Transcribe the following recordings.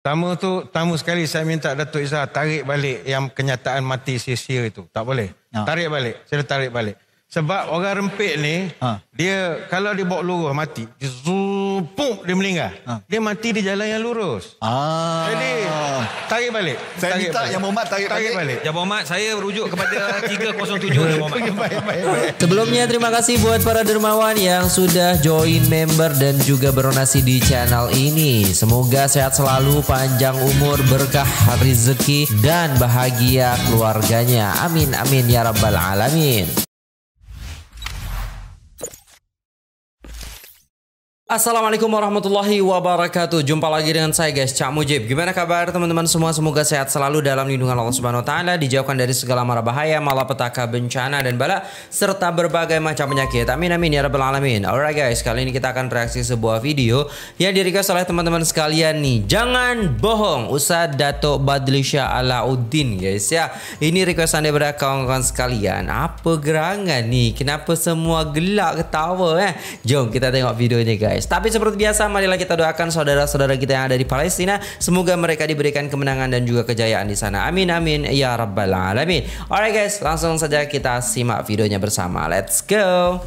Pertama tu, pertama sekali saya minta Datuk Izzah tarik balik yang kenyataan mati sia-sia itu. Tak boleh. Ya. Tarik balik. Saya tarik balik. Sebab orang rempit ni, ha. dia kalau dia bawa lurus mati, dia zupuk dia melinggar. Ha. Dia mati di jalan yang lurus. Ah. Jadi, tarik balik. Saya tarik minta Yang Muhammad tarik, tarik balik. balik. Yang Muhammad, saya rujuk kepada 307 Yang Muhammad. Sebelumnya, terima kasih buat para dermawan yang sudah join member dan juga beronasi di channel ini. Semoga sehat selalu, panjang umur, berkah rezeki, dan bahagia keluarganya. Amin, amin, ya rabbal alamin. Assalamualaikum warahmatullahi wabarakatuh. Jumpa lagi dengan saya guys, Cak Mujib. Gimana kabar teman-teman semua? Semoga sehat selalu dalam lindungan Allah Subhanahu wa taala, dijauhkan dari segala mara bahaya, malapetaka, bencana dan bala serta berbagai macam penyakit. Amin amin ya rabbal alamin. Alright guys, kali ini kita akan reaksi sebuah video yang di-request oleh teman-teman sekalian nih. Jangan bohong, Ustaz Dato Badlisha Alauddin guys ya. Ini requestan dari kawan-kawan sekalian. Apa gerangan nih? Kenapa semua gelak ketawa eh? Jom kita tengok videonya guys. guys. Tapi seperti biasa, marilah kita doakan saudara-saudara kita yang ada di Palestina. Semoga mereka diberikan kemenangan dan juga kejayaan di sana. Amin, amin. Ya Rabbal Alamin. Alright guys, langsung saja kita simak videonya bersama. Let's go.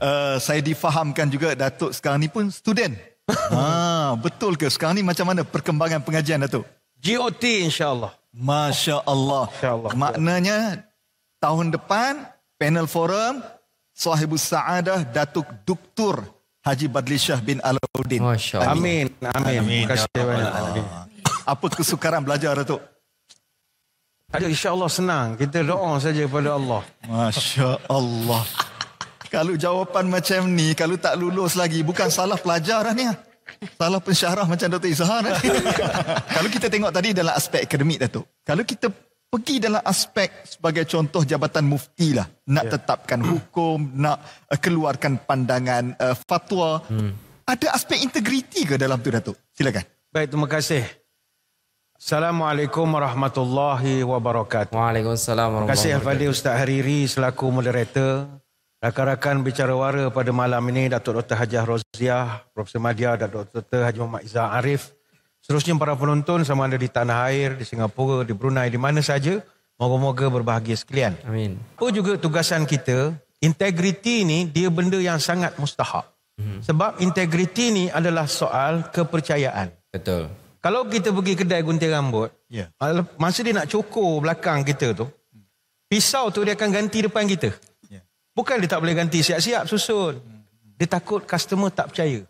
Uh, saya difahamkan juga Datuk sekarang ni pun student. ah, betul ke? Sekarang ni macam mana perkembangan pengajian Datuk? GOT insya Allah. Masya Allah. Masya Allah. Maknanya tahun depan panel forum Sahibu Saadah Datuk Duktur Haji Badli Shah bin Alauddin. Masya Amin. Amin. Amin. Amin. Terima kasih. Amin. Ya Apa kesukaran belajar tu? Ada insya Allah senang. Kita doa saja kepada Allah. Masya Allah. kalau jawapan macam ni, kalau tak lulus lagi, bukan salah pelajar dah ni. Ah. Salah pensyarah macam Dr. Izhar. kalau kita tengok tadi dalam aspek akademik, Datuk. Kalau kita pergi dalam aspek sebagai contoh jabatan mufti lah nak yeah. tetapkan hukum nak eh, keluarkan pandangan uh, fatwa hmm. ada aspek integriti ke dalam tu Datuk silakan baik terima kasih Assalamualaikum warahmatullahi wabarakatuh. Waalaikumsalam warahmatullahi wabarakatuh. Terima kasih Ustaz Hariri selaku moderator. Rakan-rakan bicara wara pada malam ini Datuk Dr. Hajah Roziah, Prof. Madia dan Dr. Haji Muhammad Izzah Arif. Seterusnya para penonton sama ada di tanah air, di Singapura, di Brunei, di mana saja. Moga-moga berbahagia sekalian. Amin. Apa juga tugasan kita, integriti ini dia benda yang sangat mustahak. Mhm. Sebab integriti ini adalah soal kepercayaan. Betul. Kalau kita pergi kedai gunting rambut, yeah. Ya. masa dia nak cukur belakang kita tu, pisau tu dia akan ganti depan kita. Yeah. Bukan dia tak boleh ganti siap-siap susun. Dia takut customer tak percaya.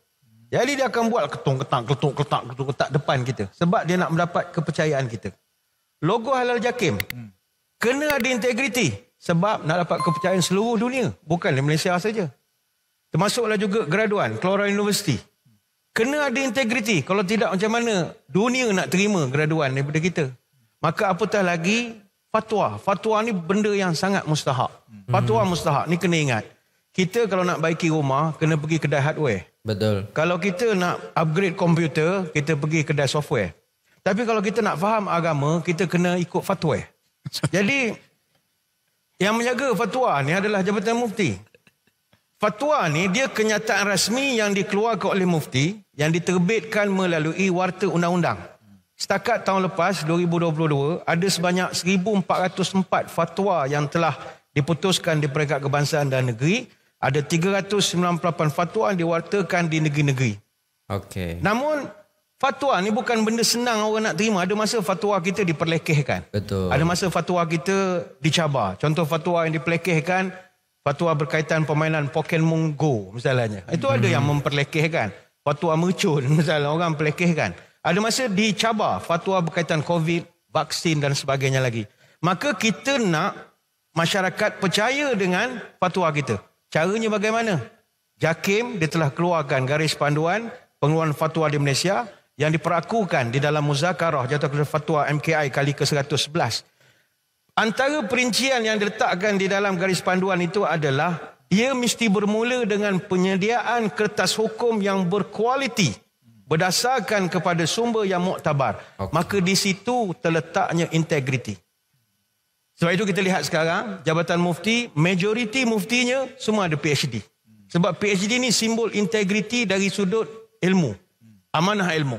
Jadi dia akan buat ketung ketang, ketung ketang, ketung ketak depan kita. Sebab dia nak mendapat kepercayaan kita. Logo halal jakim. Hmm. Kena ada integriti. Sebab nak dapat kepercayaan seluruh dunia. Bukan di Malaysia saja. Termasuklah juga graduan, keluar universiti. Kena ada integriti. Kalau tidak macam mana dunia nak terima graduan daripada kita. Maka apatah lagi fatwa. Fatwa ni benda yang sangat mustahak. Hmm. Fatwa mustahak ni kena ingat. Kita kalau nak baiki rumah, kena pergi kedai hardware. Betul. Kalau kita nak upgrade komputer, kita pergi kedai software. Tapi kalau kita nak faham agama, kita kena ikut fatwa. Jadi, yang menjaga fatwa ni adalah Jabatan Mufti. Fatwa ni, dia kenyataan rasmi yang dikeluarkan oleh Mufti, yang diterbitkan melalui warta undang-undang. Setakat tahun lepas, 2022, ada sebanyak 1,404 fatwa yang telah diputuskan di peringkat kebangsaan dan negeri ada 398 fatwa yang diwartakan di negeri-negeri. Okay. Namun fatwa ni bukan benda senang orang nak terima. Ada masa fatwa kita diperlekehkan. Betul. Ada masa fatwa kita dicabar. Contoh fatwa yang diperlekehkan fatwa berkaitan permainan Pokemon Go misalnya. Itu hmm. ada yang memperlekehkan. Fatwa mercun misalnya orang perlekehkan. Ada masa dicabar fatwa berkaitan COVID, vaksin dan sebagainya lagi. Maka kita nak masyarakat percaya dengan fatwa kita. Caranya bagaimana? JAKIM dia telah keluarkan garis panduan pengeluaran fatwa di Malaysia yang diperakukan di dalam muzakarah jatuh fatwa MKI kali ke-111. Antara perincian yang diletakkan di dalam garis panduan itu adalah ia mesti bermula dengan penyediaan kertas hukum yang berkualiti berdasarkan kepada sumber yang muktabar. Okay. Maka di situ terletaknya integriti. Sebab itu kita lihat sekarang jabatan mufti, majoriti muftinya semua ada PhD. Sebab PhD ni simbol integriti dari sudut ilmu. Amanah ilmu.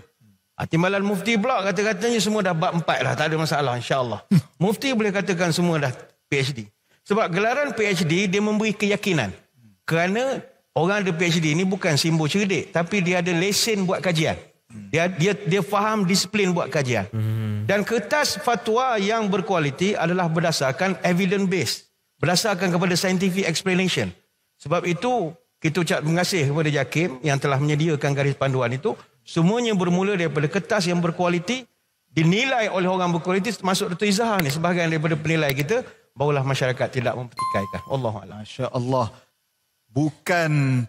Ah, timbalan mufti pula kata-katanya semua dah bab empat lah. Tak ada masalah insyaAllah. Mufti boleh katakan semua dah PhD. Sebab gelaran PhD dia memberi keyakinan. Kerana orang ada PhD ni bukan simbol cerdik. Tapi dia ada lesen buat kajian. Hmm. Dia dia dia faham disiplin buat kajian. Hmm. Dan kertas fatwa yang berkualiti adalah berdasarkan evidence base. Berdasarkan kepada scientific explanation. Sebab itu kita ucap mengasih kepada Jakim yang telah menyediakan garis panduan itu. Semuanya bermula daripada kertas yang berkualiti. Dinilai oleh orang berkualiti termasuk Dr. Izzah ni sebahagian daripada penilai kita. Barulah masyarakat tidak mempertikaikan. Allah Allah. Masya Allah. Bukan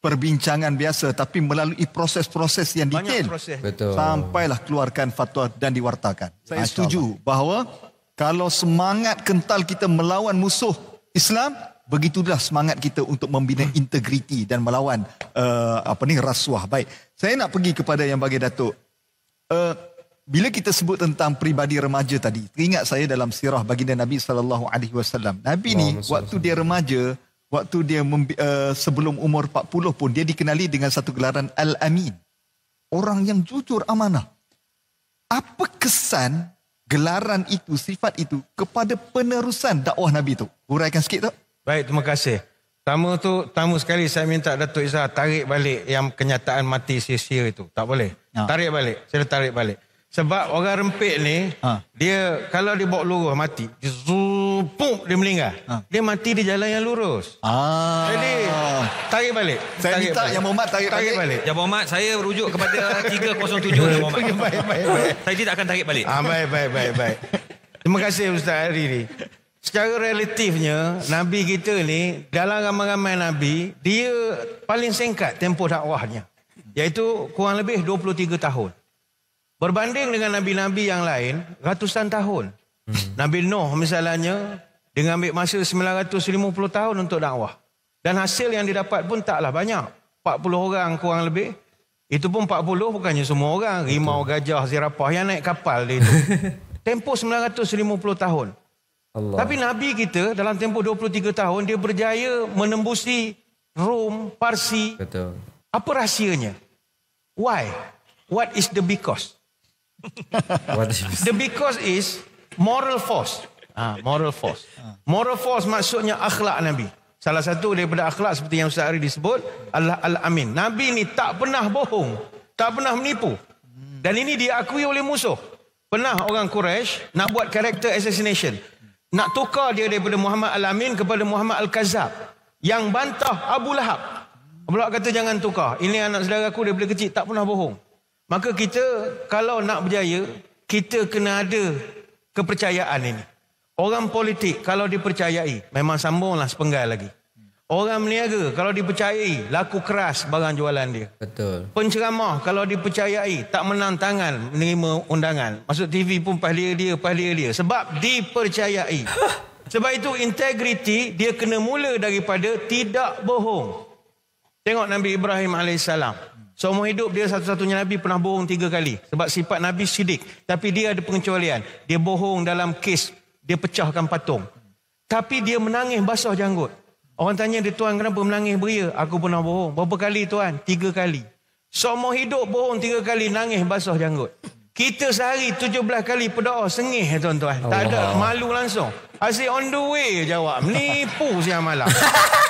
perbincangan biasa tapi melalui proses-proses yang detail proses. sampailah keluarkan fatwa dan diwartakan. Saya Masya ha, setuju Allah. bahawa kalau semangat kental kita melawan musuh Islam begitulah semangat kita untuk membina hmm. integriti dan melawan uh, apa ni rasuah. Baik. Saya nak pergi kepada yang bagi Datuk. Uh, bila kita sebut tentang pribadi remaja tadi, teringat saya dalam sirah baginda Nabi sallallahu alaihi wasallam. Nabi ni waktu dia remaja waktu dia uh, sebelum umur 40 pun dia dikenali dengan satu gelaran al-amin orang yang jujur amanah apa kesan gelaran itu sifat itu kepada penerusan dakwah nabi itu? huraikan sikit tu baik terima kasih Tamu tu, tamu sekali saya minta Datuk Izzah tarik balik yang kenyataan mati sia-sia itu. Tak boleh. Ya. Tarik balik. Saya tarik balik. Sebab orang rempit ni ha. dia kalau dia bawa lurus mati. Pum dia meninggal. Ha. Dia mati di jalan yang lurus. Ah. Jadi tarik balik. Saya tarik minta yang Muhammad tarik, tarik balik. balik. Yang Muhammad saya rujuk kepada 307 yang Muhammad. baik, baik, baik. Saya tidak akan tarik balik. Ah ha, baik baik baik baik. Terima kasih Ustaz Ali ni. Secara relatifnya nabi kita ni dalam ramai-ramai nabi dia paling singkat tempoh dakwahnya iaitu kurang lebih 23 tahun. Berbanding dengan nabi-nabi yang lain, ratusan tahun. Hmm. Nabi Nuh misalnya, dengan ambil masa 950 tahun untuk dakwah. Dan hasil yang didapat pun taklah banyak. 40 orang kurang lebih. Itu pun 40 bukannya semua orang. Rimau, gajah, zirapah yang naik kapal dia itu. tempoh 950 tahun. Allah. Tapi Nabi kita dalam tempoh 23 tahun dia berjaya menembusi Rom, Parsi. Betul. Apa rahsianya? Why? What is the because? the because is moral force. Ha, moral force. Ha. Moral force maksudnya akhlak Nabi. Salah satu daripada akhlak seperti yang Ustaz Ari disebut Allah Al-Amin. Nabi ni tak pernah bohong. Tak pernah menipu. Hmm. Dan ini diakui oleh musuh. Pernah orang Quraisy nak buat character assassination. Nak tukar dia daripada Muhammad Al-Amin kepada Muhammad Al-Kazab. Yang bantah Abu Lahab. Abu Lahab kata jangan tukar. Ini anak saudara aku daripada kecil tak pernah bohong. Maka kita kalau nak berjaya, kita kena ada kepercayaan ini. Orang politik kalau dipercayai, memang sambunglah sepenggal lagi. Orang meniaga kalau dipercayai, laku keras barang jualan dia. Betul. Penceramah kalau dipercayai, tak menang tangan menerima undangan. Masuk TV pun pahlia dia, pahlia dia. Sebab dipercayai. Sebab itu integriti dia kena mula daripada tidak bohong. Tengok Nabi Ibrahim AS. Seumur hidup dia satu-satunya Nabi pernah bohong tiga kali. Sebab sifat Nabi sidik. Tapi dia ada pengecualian. Dia bohong dalam kes. Dia pecahkan patung. Tapi dia menangis basah janggut. Orang tanya dia tuan kenapa menangis beria. Aku pernah bohong. Berapa kali tuan? Tiga kali. Seumur hidup bohong tiga kali. Nangis basah janggut. Kita sehari tujuh belas kali berdoa sengih ya, tuan-tuan. Tak ada malu langsung. Asyik on the way jawab. nipu siang malam.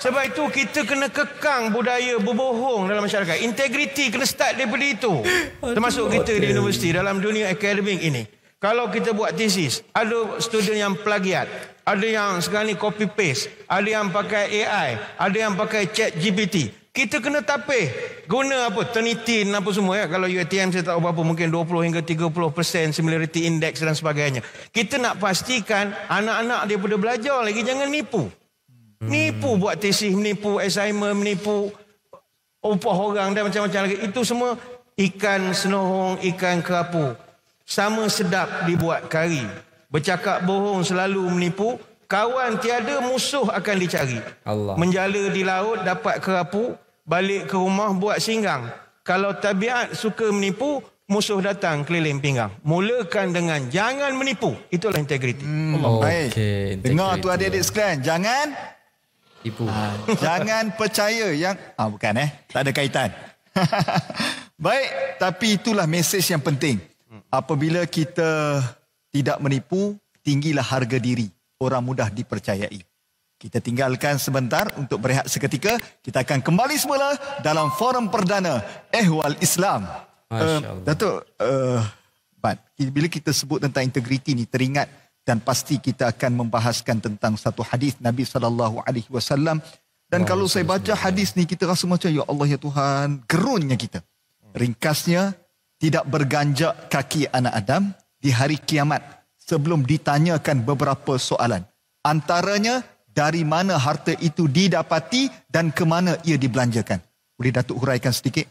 Sebab itu kita kena kekang budaya berbohong dalam masyarakat. Integriti kena start daripada itu. Termasuk kita di universiti dalam dunia akademik ini. Kalau kita buat thesis, ada student yang plagiat, ada yang sekarang ni copy paste, ada yang pakai AI, ada yang pakai chat GPT. Kita kena tapih guna apa Turnitin apa semua ya kalau UATM saya tak tahu apa mungkin 20 hingga 30% similarity index dan sebagainya. Kita nak pastikan anak-anak daripada belajar lagi jangan nipu. Menipu hmm. buat tesis, menipu Alzheimer, menipu upah orang dan macam-macam lagi. Itu semua ikan senohong, ikan kerapu. Sama sedap dibuat kari. Bercakap bohong selalu menipu. Kawan tiada musuh akan dicari. Allah. Menjala di laut, dapat kerapu. Balik ke rumah, buat singgang. Kalau tabiat suka menipu, musuh datang keliling pinggang. Mulakan dengan jangan menipu. Itulah integriti. Hmm, Allah. Baik. Okay, Dengar tu adik-adik sekalian. Jangan Tipu. Ha. Ah, jangan percaya yang ah ha, bukan eh, tak ada kaitan. Baik, tapi itulah mesej yang penting. Apabila kita tidak menipu, tinggilah harga diri. Orang mudah dipercayai. Kita tinggalkan sebentar untuk berehat seketika. Kita akan kembali semula dalam forum perdana Ehwal Islam. Uh, Datuk, uh, bila kita sebut tentang integriti ni, teringat dan pasti kita akan membahaskan tentang satu hadis Nabi sallallahu alaihi wasallam dan kalau saya baca hadis ni kita rasa macam ya Allah ya Tuhan gerunnya kita ringkasnya tidak berganjak kaki anak Adam di hari kiamat sebelum ditanyakan beberapa soalan antaranya dari mana harta itu didapati dan ke mana ia dibelanjakan boleh datuk huraikan sedikit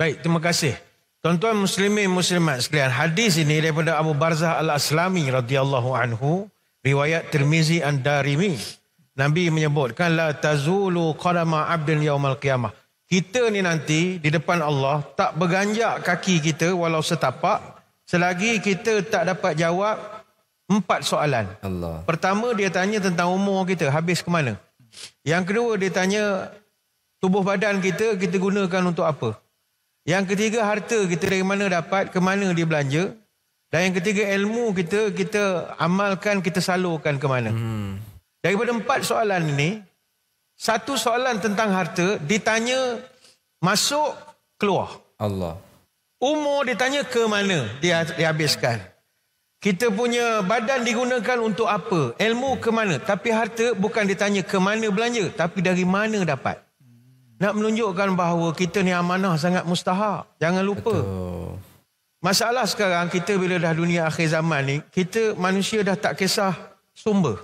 baik terima kasih Tuan-tuan muslimin muslimat sekalian, hadis ini daripada Abu Barzah Al-Aslami radhiyallahu anhu, riwayat Tirmizi dan Darimi. Nabi menyebutkan la tazulu qadama abdin yaumal qiyamah. Kita ni nanti di depan Allah tak berganjak kaki kita walau setapak selagi kita tak dapat jawab empat soalan. Allah. Pertama dia tanya tentang umur kita habis ke mana. Yang kedua dia tanya tubuh badan kita kita gunakan untuk apa. Yang ketiga harta kita dari mana dapat, ke mana dia belanja. Dan yang ketiga ilmu kita, kita amalkan, kita salurkan ke mana. Hmm. Daripada empat soalan ini, satu soalan tentang harta ditanya masuk keluar. Allah. Umur ditanya ke mana dia dihabiskan. Kita punya badan digunakan untuk apa? Ilmu ke mana? Tapi harta bukan ditanya ke mana belanja, tapi dari mana dapat. Nak menunjukkan bahawa kita ni amanah sangat mustahak. Jangan lupa. Betul. Masalah sekarang kita bila dah dunia akhir zaman ni, kita manusia dah tak kisah sumber.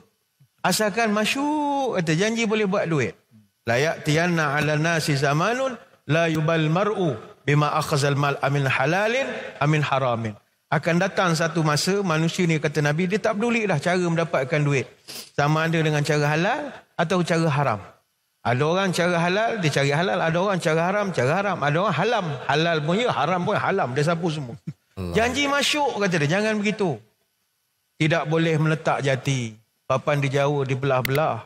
Asalkan masyuk, kata janji boleh buat duit. Layak tiyanna ala nasi zamanun la yubal mar'u bima akhazal mal amin halalin amin haramin. Akan datang satu masa manusia ni kata Nabi dia tak peduli dah cara mendapatkan duit. Sama ada dengan cara halal atau cara haram. Ada orang cara halal, dia cari halal. Ada orang cara haram, cara haram. Ada orang halam. Halal pun ya, haram pun ya, halam. Dia sapu semua. Allah. Janji masuk, kata dia. Jangan begitu. Tidak boleh meletak jati. Papan di jauh, di belah-belah.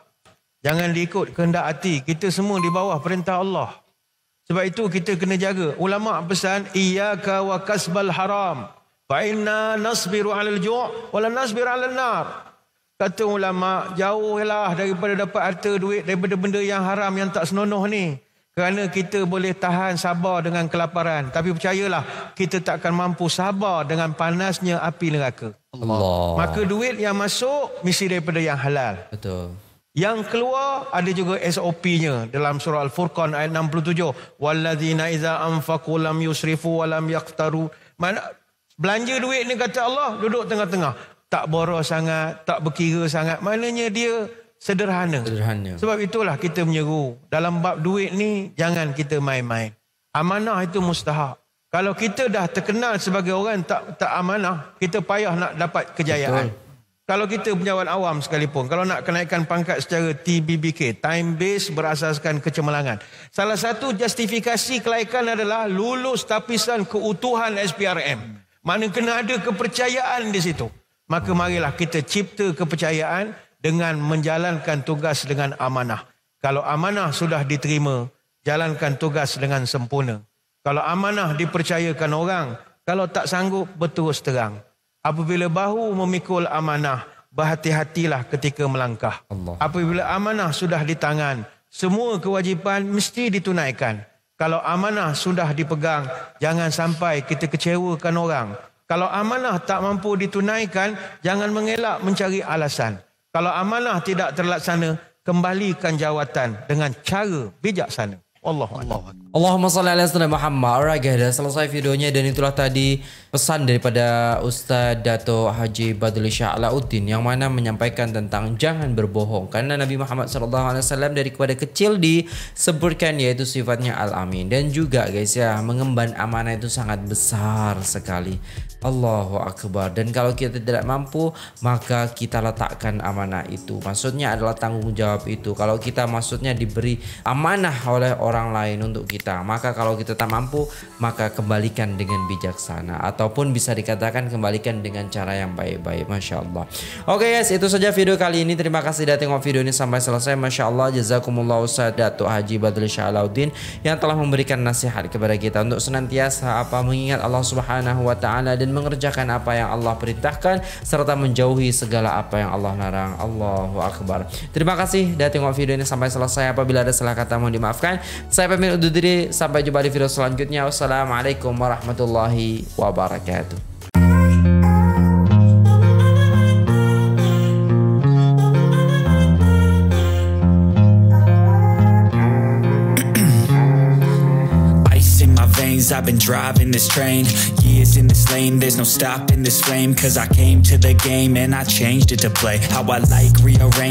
Jangan diikut kehendak hati. Kita semua di bawah perintah Allah. Sebab itu kita kena jaga. Ulama pesan, Iyaka wa kasbal haram. Fa'inna nasbiru alal ju' wa la nasbiru alal nar. Kata ulama, jauhlah daripada dapat harta duit daripada benda yang haram yang tak senonoh ni. Kerana kita boleh tahan sabar dengan kelaparan. Tapi percayalah, kita tak akan mampu sabar dengan panasnya api neraka. Allah. Maka duit yang masuk, mesti daripada yang halal. Betul. Yang keluar ada juga SOP-nya dalam surah Al-Furqan ayat 67. Wallazina iza anfaqu lam yusrifu wa lam Mana belanja duit ni kata Allah duduk tengah-tengah tak boros sangat, tak berkira sangat. Maknanya dia sederhana. sederhana. Sebab itulah kita menyeru. Dalam bab duit ni, jangan kita main-main. Amanah itu mustahak. Kalau kita dah terkenal sebagai orang tak tak amanah, kita payah nak dapat kejayaan. Betul. Kalau kita penjawat awam sekalipun, kalau nak kenaikan pangkat secara TBBK, time base berasaskan kecemerlangan. Salah satu justifikasi kelayakan adalah lulus tapisan keutuhan SPRM. Mana kena ada kepercayaan di situ. Maka marilah kita cipta kepercayaan dengan menjalankan tugas dengan amanah. Kalau amanah sudah diterima, jalankan tugas dengan sempurna. Kalau amanah dipercayakan orang, kalau tak sanggup berterus terang. Apabila bahu memikul amanah, berhati-hatilah ketika melangkah. Allah. Apabila amanah sudah di tangan, semua kewajipan mesti ditunaikan. Kalau amanah sudah dipegang, jangan sampai kita kecewakan orang, kalau amanah tak mampu ditunaikan, jangan mengelak mencari alasan. Kalau amanah tidak terlaksana, kembalikan jawatan dengan cara bijaksana. Allahuakbar. Allah. Allahumma salli ala sallam Muhammad Alright guys dah selesai videonya Dan itulah tadi pesan daripada Ustaz Dato Haji Badul Shah Alauddin Yang mana menyampaikan tentang Jangan berbohong Karena Nabi Muhammad SAW Dari kepada kecil disebutkan Yaitu sifatnya Al-Amin Dan juga guys ya Mengemban amanah itu sangat besar sekali Allahu Akbar Dan kalau kita tidak mampu Maka kita letakkan amanah itu Maksudnya adalah tanggung jawab itu Kalau kita maksudnya diberi amanah oleh orang lain untuk kita kita. Maka kalau kita tak mampu, maka kembalikan dengan bijaksana ataupun bisa dikatakan kembalikan dengan cara yang baik-baik. Masya Allah. Oke okay guys, itu saja video kali ini. Terima kasih sudah tengok video ini sampai selesai. Masya Allah, jazakumullah Ustaz Datuk Haji Badrul Syalaudin yang telah memberikan nasihat kepada kita untuk senantiasa apa mengingat Allah Subhanahu wa taala dan mengerjakan apa yang Allah perintahkan serta menjauhi segala apa yang Allah larang. Allahu akbar. Terima kasih sudah tengok video ini sampai selesai. Apabila ada salah kata mohon dimaafkan. Saya pamit undur diri. diri. Sampai jumpa di video selanjutnya. Wassalamualaikum warahmatullahi wabarakatuh. I've been driving this train Years in this lane, there's no stopping this flame Cause I came to the game and I changed it to play How I like rearrange